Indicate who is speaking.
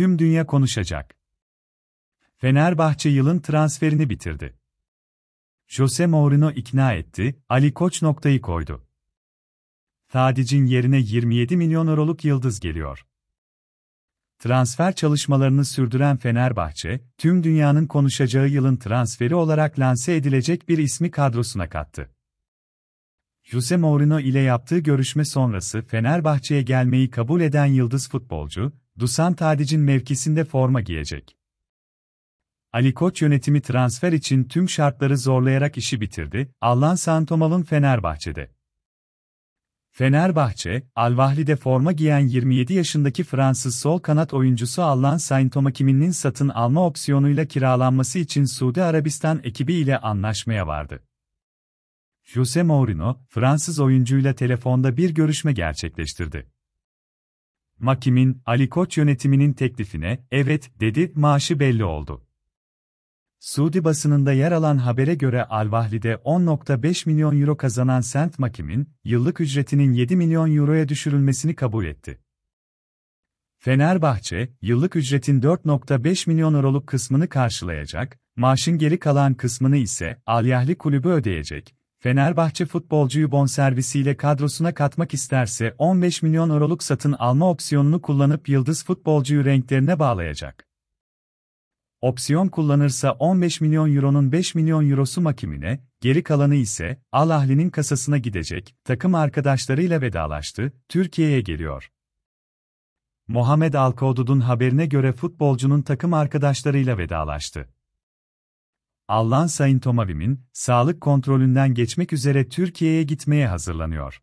Speaker 1: Tüm dünya konuşacak. Fenerbahçe yılın transferini bitirdi. Jose Mourinho ikna etti, Ali Koç noktayı koydu. Tadic'in yerine 27 milyon euroluk yıldız geliyor. Transfer çalışmalarını sürdüren Fenerbahçe, tüm dünyanın konuşacağı yılın transferi olarak lanse edilecek bir ismi kadrosuna kattı. Jose Mourinho ile yaptığı görüşme sonrası Fenerbahçe'ye gelmeyi kabul eden yıldız futbolcu, Dusan Tadic'in mevkisinde forma giyecek. Ali Koç yönetimi transfer için tüm şartları zorlayarak işi bitirdi, Allan Santomal'ın Fenerbahçe'de. Fenerbahçe, Al-Vahli'de forma giyen 27 yaşındaki Fransız sol kanat oyuncusu Allan Saintomakimin'in satın alma opsiyonuyla kiralanması için Suudi Arabistan ekibi ile anlaşmaya vardı. Jose Mourinho, Fransız oyuncuyla telefonda bir görüşme gerçekleştirdi. Makim'in, Ali Koç yönetiminin teklifine, evet, dedi, maaşı belli oldu. Suudi basınında yer alan habere göre Al-Vahli'de 10.5 milyon euro kazanan Saint Makim'in, yıllık ücretinin 7 milyon euroya düşürülmesini kabul etti. Fenerbahçe, yıllık ücretin 4.5 milyon euroluk kısmını karşılayacak, maaşın geri kalan kısmını ise Al-Yahli kulübü ödeyecek, Fenerbahçe futbolcuyu bonservisiyle kadrosuna katmak isterse 15 milyon euroluk satın alma opsiyonunu kullanıp yıldız futbolcuyu renklerine bağlayacak. Opsiyon kullanırsa 15 milyon euronun 5 milyon eurosu makimine, geri kalanı ise Al Ahli'nin kasasına gidecek. Takım arkadaşlarıyla vedalaştı, Türkiye'ye geliyor. Muhammed Alkodud'un haberine göre futbolcunun takım arkadaşlarıyla vedalaştı. Allan Saint Tomavim'in sağlık kontrolünden geçmek üzere Türkiye'ye gitmeye hazırlanıyor.